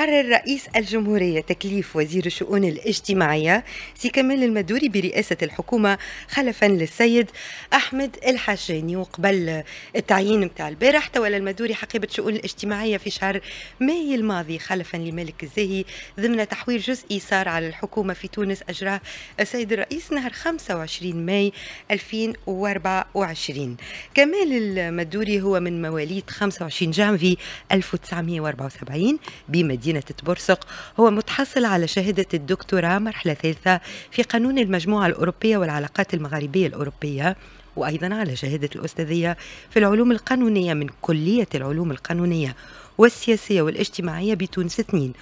قرر رئيس الجمهورية تكليف وزير الشؤون الاجتماعية سي كمال المدوري برئاسة الحكومة خلفا للسيد أحمد الحاشاني وقبل التعيين متاع البارح تولى المدوري حقيبة الشؤون الاجتماعية في شهر ماي الماضي خلفا لمالك الزاهي ضمن تحويل جزئي صار على الحكومة في تونس أجراه السيد الرئيس نهر 25 ماي 2024 كمال المدوري هو من مواليد 25 جانفي 1974 بمدينة مدينة تبرسق هو متحصل على شهادة الدكتوراه مرحلة ثالثة في قانون المجموعة الأوروبية والعلاقات المغاربية الأوروبية وأيضا على شهادة الأستاذية في العلوم القانونية من كلية العلوم القانونية والسياسية والاجتماعية بتونس 2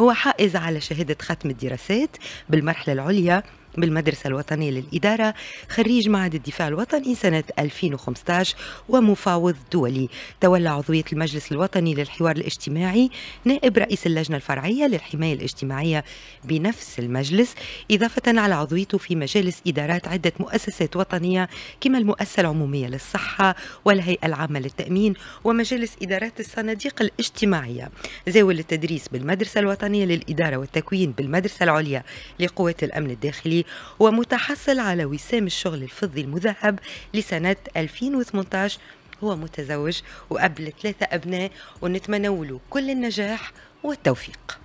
هو حائز على شهادة ختم الدراسات بالمرحلة العليا بالمدرسة الوطنية للإدارة خريج معهد الدفاع الوطني سنة 2015 ومفاوض دولي تولى عضوية المجلس الوطني للحوار الاجتماعي نائب رئيس اللجنة الفرعية للحماية الاجتماعية بنفس المجلس إضافة على عضويته في مجالس إدارات عدة مؤسسات وطنية كما المؤسسة العمومية للصحة والهيئة العامة للتأمين ومجالس إدارات الصناديق الاجتماعية زاول التدريس بالمدرسة الوطنية للإدارة والتكوين بالمدرسة العليا لقوات الأمن الداخلي ومتحصل على وسام الشغل الفضي المذهب لسنة 2018 هو متزوج وقبل ثلاثة أبناء ونتمنى له كل النجاح والتوفيق